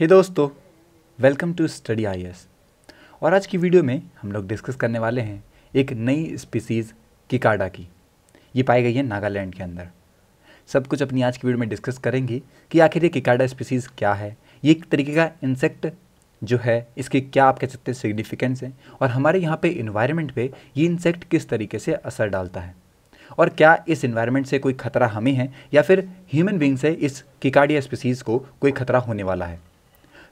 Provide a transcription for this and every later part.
हे दोस्तों welcome to study आई और आज की वीडियो में हम लोग डिस्कस करने वाले हैं एक नई स्पीसीज़ किकाडा की ये पाई गई है नागालैंड के अंदर सब कुछ अपनी आज की वीडियो में डिस्कस करेंगे कि आखिर ये किकाडा स्पीसीज़ क्या है ये एक तरीके का इंसेक्ट जो है इसके क्या आप कह सकते हैं सिग्निफिकेंस हैं और हमारे यहाँ पे इन्वायरमेंट पे ये इंसेक्ट किस तरीके से असर डालता है और क्या इस इन्वायरमेंट से कोई खतरा हमें है या फिर ह्यूमन बींग से इस किकाडिया स्पीसीज़ को कोई खतरा होने वाला है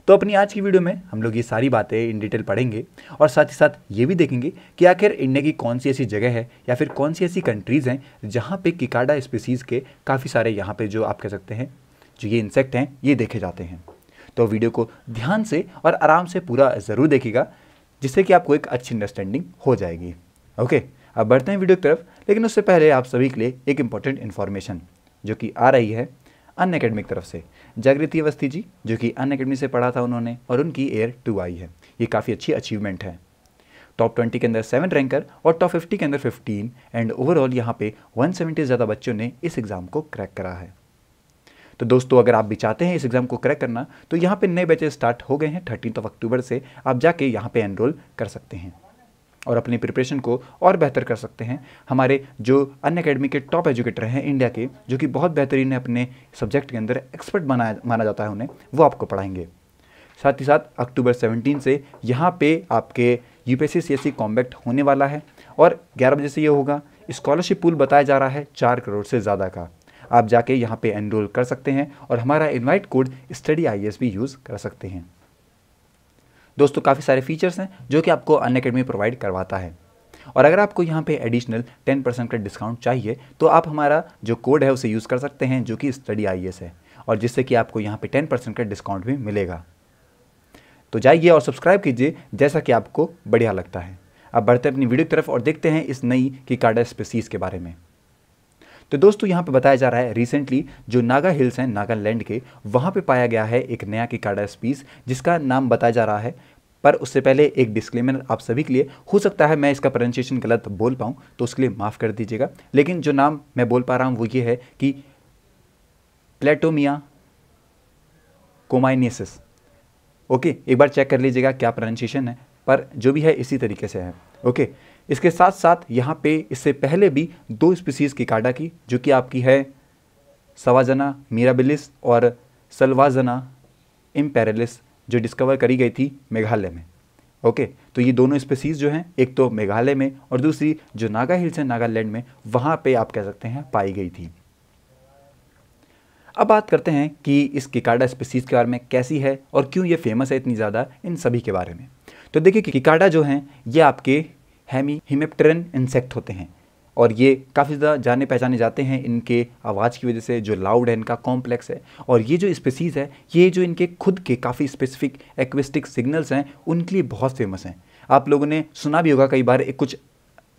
तो अपनी आज की वीडियो में हम लोग ये सारी बातें इन डिटेल पढ़ेंगे और साथ ही साथ ये भी देखेंगे कि आखिर इंडिया की कौन सी ऐसी जगह है या फिर कौन सी ऐसी कंट्रीज़ हैं जहाँ पे किकाडा स्पीसीज़ के काफ़ी सारे यहाँ पे जो आप कह सकते हैं जो ये इंसेक्ट हैं ये देखे जाते हैं तो वीडियो को ध्यान से और आराम से पूरा ज़रूर देखेगा जिससे कि आपको एक अच्छी अंडरस्टैंडिंग हो जाएगी ओके अब बढ़ते हैं वीडियो की तरफ लेकिन उससे पहले आप सभी के लिए एक इम्पॉर्टेंट इन्फॉर्मेशन जो कि आ रही है अन अकेडमी की तरफ से जागृति अवस्थी जी जो कि अन अकेडमी से पढ़ा था उन्होंने और उनकी एयर टू आई है ये काफ़ी अच्छी अचीवमेंट है टॉप ट्वेंटी के अंदर सेवन रैंकर और टॉप फिफ्टी के अंदर फिफ्टीन एंड ओवरऑल यहाँ पे वन से ज़्यादा बच्चों ने इस एग्ज़ाम को क्रैक करा है तो दोस्तों अगर आप भी चाहते हैं इस एग्ज़ाम को क्रैक करना तो यहाँ पे नए बैचेज स्टार्ट हो गए हैं थर्टीन ऑफ अक्टूबर से आप जाके यहाँ पे एनरोल कर सकते हैं और अपनी प्रिपरेशन को और बेहतर कर सकते हैं हमारे जो अन अकेडमी के टॉप एजुकेटर हैं इंडिया के जो कि बहुत बेहतरीन है अपने सब्जेक्ट के अंदर एक्सपर्ट बनाया माना जाता है उन्हें वो आपको पढ़ाएंगे साथ ही साथ अक्टूबर 17 से यहाँ पे आपके यू पी एस कॉम्बैक्ट होने वाला है और ग्यारह बजे से ये होगा स्कॉलरशिप पूल बताया जा रहा है चार करोड़ से ज़्यादा का आप जाके यहाँ पे एनरोल कर सकते हैं और हमारा इनवाइट कोड स्टडी आई भी यूज़ कर सकते हैं दोस्तों काफ़ी सारे फीचर्स हैं जो कि आपको अन अकेडमी प्रोवाइड करवाता है और अगर आपको यहाँ पे एडिशनल 10 परसेंट का डिस्काउंट चाहिए तो आप हमारा जो कोड है उसे यूज़ कर सकते हैं जो कि स्टडी आई e है और जिससे कि आपको यहाँ पे 10 परसेंट का डिस्काउंट भी मिलेगा तो जाइए और सब्सक्राइब कीजिए जैसा कि आपको बढ़िया लगता है अब बढ़ते अपनी वीडियो की तरफ और देखते हैं इस नई की कार्डा स्पेसीज़ के बारे में तो दोस्तों यहाँ पे बताया जा रहा है रिसेंटली जो नागा हिल्स हैं नागालैंड के वहाँ पे पाया गया है एक नया की कार्डा स्पीस जिसका नाम बताया जा रहा है पर उससे पहले एक डिस्क्लेमर आप सभी के लिए हो सकता है मैं इसका प्रोनाउंसिएशन गलत बोल पाऊँ तो उसके लिए माफ़ कर दीजिएगा लेकिन जो नाम मैं बोल पा रहा हूँ वो ये है कि प्लेटोमिया कोमाइनियसिस ओके एक बार चेक कर लीजिएगा क्या प्रोनाउंसिएशन है पर जो भी है इसी तरीके से है ओके इसके साथ साथ यहाँ पे इससे पहले भी दो स्पीसीज़ की काडा की जो कि आपकी है सवाजना मीराबिलिस और सलवाजना इम्पेरलिस जो डिस्कवर करी गई थी मेघालय में ओके तो ये दोनों स्पेसीज़ जो हैं एक तो मेघालय में और दूसरी जो नागा हिल्स है नागालैंड में वहाँ पे आप कह सकते हैं पाई गई थी अब बात करते हैं कि इस किकाडा स्पेसीज के बारे में कैसी है और क्यों ये फेमस है इतनी ज़्यादा इन सभी के बारे में तो देखिए किकाडा जो हैं ये आपके हेमी हिमेप्टरन इंसेक्ट होते हैं और ये काफ़ी ज़्यादा जाने पहचाने जाते हैं इनके आवाज़ की वजह से जो लाउड है इनका कॉम्प्लेक्स है और ये जो स्पेसीज़ है ये जो इनके खुद के काफ़ी स्पेसिफिक एक्विस्टिक सिग्नल्स हैं उनके लिए बहुत फेमस हैं आप लोगों ने सुना भी होगा कई बार एक कुछ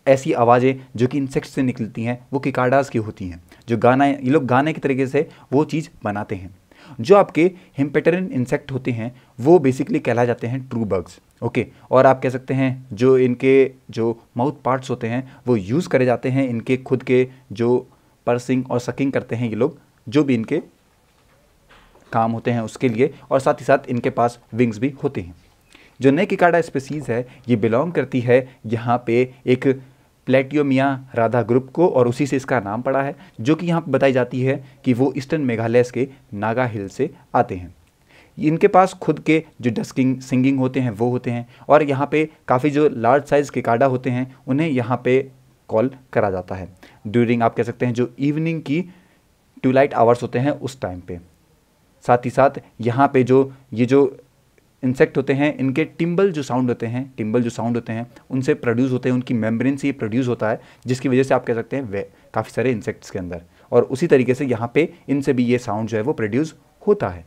ऐसी आवाज़ें जो कि इंसेक्ट से निकलती हैं वो किकाडास की होती हैं जो गाना ये लोग गाने के तरीके से वो चीज़ बनाते हैं जो आपके हिमपेटरिन इंसेक्ट होते हैं वो बेसिकली कहला जाते हैं ट्रू बग्स ओके और आप कह सकते हैं जो इनके जो माउथ पार्ट्स होते हैं वो यूज़ करे जाते हैं इनके खुद के जो पर्सिंग और सकिंग करते हैं ये लोग जो भी इनके काम होते हैं उसके लिए और साथ ही साथ इनके पास विंग्स भी होते हैं जो नए किकाडा स्पेसीज़ है ये बिलोंग करती है यहाँ पे एक प्लेटियोमिया राधा ग्रुप को और उसी से इसका नाम पड़ा है जो कि यहाँ पर बताई जाती है कि वो ईस्टर्न मेघालय के नागा हिल से आते हैं इनके पास खुद के जो डस्किंग सिंगिंग होते हैं वो होते हैं और यहाँ पे काफ़ी जो लार्ज साइज़ के काडा होते हैं उन्हें यहाँ पे कॉल करा जाता है ड्यूरिंग आप कह सकते हैं जो इवनिंग की ट्यूलाइट आवर्स होते हैं उस टाइम पे साथ ही साथ यहाँ पे जो ये जो इंसेक्ट होते हैं इनके टिम्बल जो साउंड होते हैं टिम्बल जो साउंड होते हैं उनसे प्रोड्यूस होते हैं उनकी मेम्ब्रेन से ये प्रोड्यूस होता है जिसकी वजह से आप कह सकते हैं वे काफ़ी सारे इंसेक्ट्स के अंदर और उसी तरीके से यहाँ पे इनसे भी ये साउंड जो है वो प्रोड्यूस होता है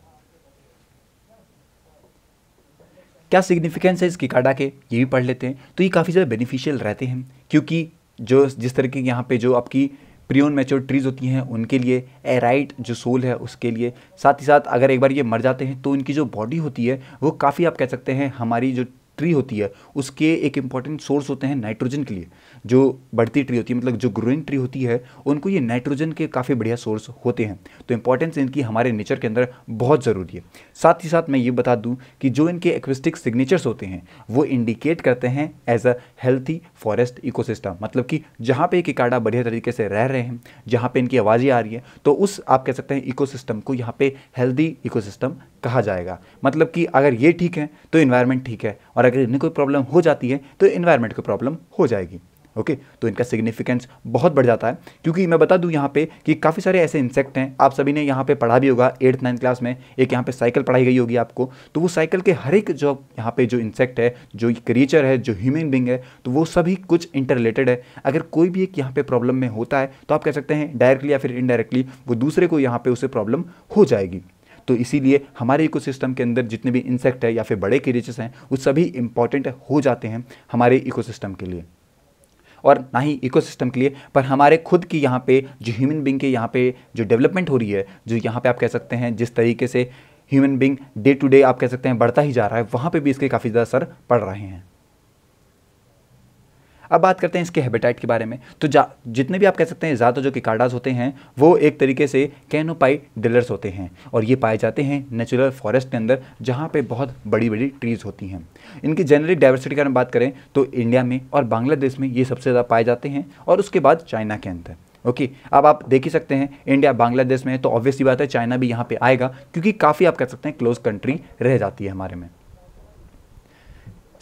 क्या सिग्निफिकेंस है इस किकाडा के ये भी पढ़ लेते हैं तो ये काफ़ी ज़्यादा बेनिफिशियल रहते हैं क्योंकि जो जिस तरह की यहाँ पे जो आपकी प्रियोन मेच्योर ट्रीज़ होती हैं उनके लिए एराइट जो सोल है उसके लिए साथ ही साथ अगर एक बार ये मर जाते हैं तो इनकी जो बॉडी होती है वो काफ़ी आप कह सकते हैं हमारी जो ट्री होती है उसके एक इंपॉर्टेंट सोर्स होते हैं नाइट्रोजन के लिए जो बढ़ती ट्री होती है मतलब जो ग्रोइंग ट्री होती है उनको ये नाइट्रोजन के काफ़ी बढ़िया सोर्स होते हैं तो इंपॉर्टेंस इनकी हमारे नेचर के अंदर बहुत ज़रूरी है साथ ही साथ मैं ये बता दूँ कि जो इनके एक्विस्टिक सिग्नेचर्स होते हैं वो इंडिकेट करते हैं as a healthy forest eco मतलब कि जहाँ एक किकाडा बढ़िया तरीके से रह रहे हैं जहाँ पर इनकी आवाज़ें आ रही है तो उस आप कह सकते हैं इको को यहाँ पर हेल्दी इको कहा जाएगा मतलब कि अगर ये ठीक है तो इन्वायरमेंट ठीक है और अगर इन्हें कोई प्रॉब्लम हो जाती है तो इन्वायरमेंट को प्रॉब्लम हो जाएगी ओके okay, तो इनका सिग्निफिकेंस बहुत बढ़ जाता है क्योंकि मैं बता दूं यहाँ पे कि काफ़ी सारे ऐसे इंसेक्ट हैं आप सभी ने यहाँ पे पढ़ा भी होगा एट्थ नाइन्थ क्लास में एक यहाँ पे साइकिल पढ़ाई गई होगी आपको तो वो साइकिल के हर एक जो यहाँ पे जो इंसेक्ट है जो क्रिएचर है जो ह्यूमन बींग है तो वो सभी कुछ इंटर है अगर कोई भी एक यहाँ पर प्रॉब्लम में होता है तो आप कह सकते हैं डायरेक्टली या फिर इनडायरेक्टली वो दूसरे को यहाँ पर उसे प्रॉब्लम हो जाएगी तो इसीलिए हमारे इको के अंदर जितने भी इंसेक्ट है या फिर बड़े कीरेचेस हैं वो सभी इंपॉर्टेंट हो जाते हैं हमारे इको के लिए और ना ही इकोसिस्टम के लिए पर हमारे खुद की यहाँ पे जो ह्यूमन बींग के यहाँ पे जो डेवलपमेंट हो रही है जो यहाँ पे आप कह सकते हैं जिस तरीके से human being day to day आप कह सकते हैं बढ़ता ही जा रहा है वहाँ पे भी इसके काफ़ी ज़्यादा असर पड़ रहे हैं अब बात करते हैं इसके हैबिटाइट के बारे में तो जितने भी आप कह सकते हैं ज़्यादा जो किकार्डाज होते हैं वो एक तरीके से कैनोपाई डिलर्स होते हैं और ये पाए जाते हैं नेचुरल फॉरेस्ट के अंदर जहाँ पे बहुत बड़ी बड़ी ट्रीज़ होती हैं इनकी जनरली डाइवर्सिटी के बात करें तो इंडिया में और बांग्लादेश में ये सबसे ज़्यादा पाए जाते हैं और उसके बाद चाइना के अंदर ओके okay, अब आप देख ही सकते हैं इंडिया बांग्लादेश में है तो ऑब्वियसली बात है चाइना भी यहाँ पे आएगा क्योंकि काफ़ी आप कह सकते हैं क्लोज कंट्री रह जाती है हमारे में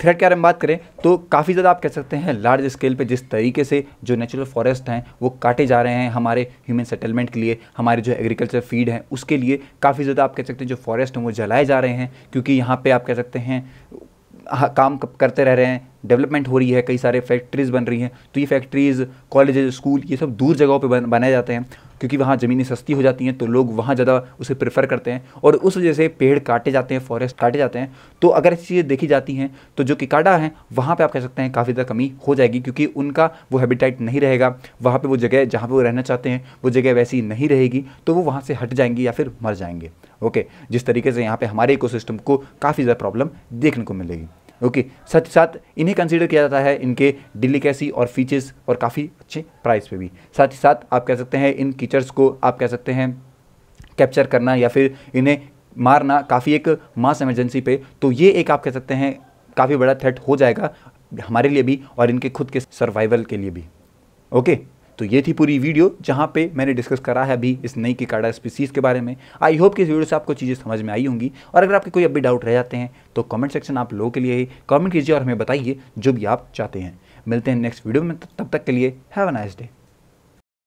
थ्रेट के बारे में बात करें तो काफ़ी ज़्यादा आप कह सकते हैं लार्ज स्केल पे जिस तरीके से जो नेचुरल फॉरेस्ट हैं वो काटे जा रहे हैं हमारे ह्यूमन सेटलमेंट के लिए हमारे जो एग्रीकल्चर फीड हैं उसके लिए काफ़ी ज़्यादा आप कह सकते हैं जो फॉरेस्ट हैं वो जलाए जा रहे हैं क्योंकि यहाँ पर आप कह सकते हैं हाँ, काम करते रह रहे हैं डेवलपमेंट हो रही है कई सारे फैक्ट्रीज़ बन रही हैं तो ये फैक्ट्रीज़ कॉलेज स्कूल ये सब दूर जगहों पर बनाए जाते हैं क्योंकि वहाँ ज़मीनें सस्ती हो जाती हैं तो लोग वहाँ ज़्यादा उसे प्रेफर करते हैं और उस वजह से पेड़ काटे जाते हैं फॉरेस्ट काटे जाते हैं तो अगर ऐसी चीज़ें देखी जाती हैं तो जो किकाडा हैं वहाँ पर आप कह सकते हैं काफ़ी ज़्यादा कमी हो जाएगी क्योंकि उनका वो हैबिटेट नहीं रहेगा वहाँ पर वो जगह जहाँ पर वो रहना चाहते हैं वो जगह वैसी नहीं रहेगी तो वो वहाँ से हट जाएंगे या फिर मर जाएंगे ओके जिस तरीके से यहाँ पर हमारे इको को काफ़ी ज़्यादा प्रॉब्लम देखने को मिलेगी ओके साथ ही साथ इन्हें कंसीडर किया जाता है इनके डिलीकेसी और फीचर्स और काफ़ी अच्छे प्राइस पे भी साथ ही साथ आप कह सकते हैं इन कीचर्स को आप कह सकते हैं कैप्चर करना या फिर इन्हें मारना काफ़ी एक मास एमरजेंसी पे तो ये एक आप कह सकते हैं काफ़ी बड़ा थ्रेट हो जाएगा हमारे लिए भी और इनके खुद के सर्वाइवल के लिए भी ओके तो ये थी पूरी वीडियो जहाँ पे मैंने डिस्कस करा है अभी इस नई किकाडा स्पीसीज़ के बारे में आई होप कि इस वीडियो से आपको चीज़ें समझ में आई होंगी और अगर आपके कोई अब भी डाउट रह जाते हैं तो कमेंट सेक्शन आप लोगों के लिए ही कमेंट कीजिए और हमें बताइए जो भी आप चाहते हैं मिलते हैं नेक्स्ट वीडियो में तब तक के लिए हैव अ नाइस डे